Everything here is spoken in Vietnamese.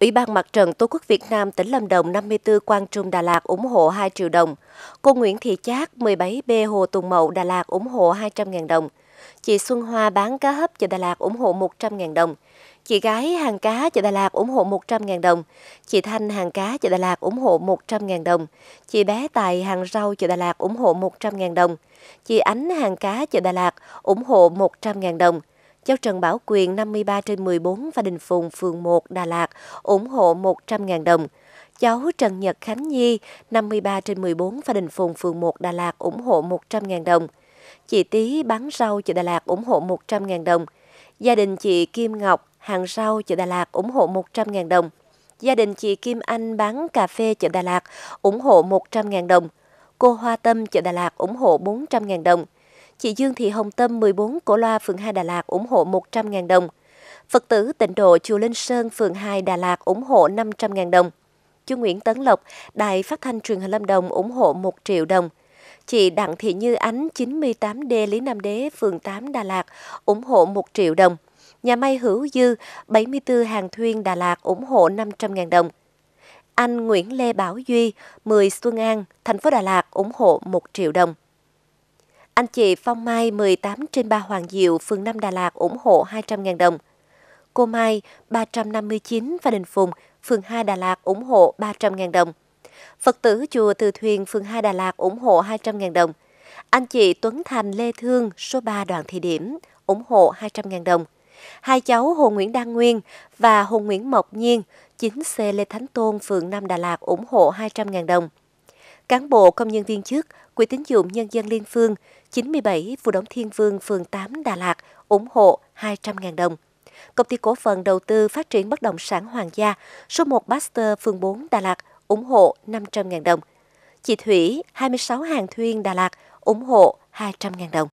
Ủy ban Mặt trận Tổ quốc Việt Nam tỉnh Lâm Đồng 54 Quang Trung Đà Lạt ủng hộ 2 triệu đồng. Cô Nguyễn Thị Chát 17B Hồ Tùng Mậu Đà Lạt ủng hộ 200.000 đồng. Chị Xuân Hoa bán cá hấp chợ Đà Lạt ủng hộ 100.000 đồng. Chị gái hàng cá chợ Đà Lạt ủng hộ 100.000 đồng. Chị Thanh hàng cá chợ Đà Lạt ủng hộ 100.000 đồng. Chị bé Tài hàng rau chợ Đà Lạt ủng hộ 100.000 đồng. Chị Ánh hàng cá chợ Đà Lạt ủng hộ 100.000 đồng. Cháu Trần Bảo Quyền 53 trên 14 và Đình Phùng, phường 1, Đà Lạt ủng hộ 100.000 đồng. Cháu Trần Nhật Khánh Nhi 53 trên 14 và Đình Phùng, phường 1, Đà Lạt ủng hộ 100.000 đồng. Chị Tý bán rau chợ Đà Lạt ủng hộ 100.000 đồng. Gia đình chị Kim Ngọc hàng rau chợ Đà Lạt ủng hộ 100.000 đồng. Gia đình chị Kim Anh bán cà phê chợ Đà Lạt ủng hộ 100.000 đồng. Cô Hoa Tâm chợ Đà Lạt ủng hộ 400.000 đồng chị Dương Thị Hồng Tâm 14 Cổ Loa phường 2 Đà Lạt ủng hộ 100.000 đồng. Phật tử tịnh độ chùa Linh Sơn phường 2 Đà Lạt ủng hộ 500.000 đồng. Chú Nguyễn Tấn Lộc, Đài Phát thanh Truyền hình Lâm Đồng ủng hộ 1 triệu đồng. Chị Đặng Thị Như Ánh 98D Lý Nam Đế phường 8 Đà Lạt ủng hộ 1 triệu đồng. Nhà may Hữu Dư 74 Hàng Thuyên Đà Lạt ủng hộ 500.000 đồng. Anh Nguyễn Lê Bảo Duy, 10 Xuân An, thành phố Đà Lạt ủng hộ 1 triệu đồng. Anh chị Phong Mai 18 trên 3 Hoàng Diệu, phường 5 Đà Lạt ủng hộ 200.000 đồng. Cô Mai 359 và Đình Phùng, phường 2 Đà Lạt ủng hộ 300.000 đồng. Phật tử chùa Từ Thuyền, phường 2 Đà Lạt ủng hộ 200.000 đồng. Anh chị Tuấn Thành Lê Thương, số 3 đoàn thị điểm, ủng hộ 200.000 đồng. Hai cháu Hồ Nguyễn Đăng Nguyên và Hồ Nguyễn Mộc Nhiên, 9C Lê Thánh Tôn, phường 5 Đà Lạt ủng hộ 200.000 đồng. Cán bộ công nhân viên chức Quỹ tín dụng Nhân dân Liên Phương 97 Phú Đống Thiên Vương, phường 8, Đà Lạt ủng hộ 200.000 đồng. Công ty cổ phần đầu tư phát triển bất động sản Hoàng gia, số 1 Baxter, phường 4, Đà Lạt ủng hộ 500.000 đồng. Chị Thủy, 26 Hàng Thuyên, Đà Lạt ủng hộ 200.000 đồng.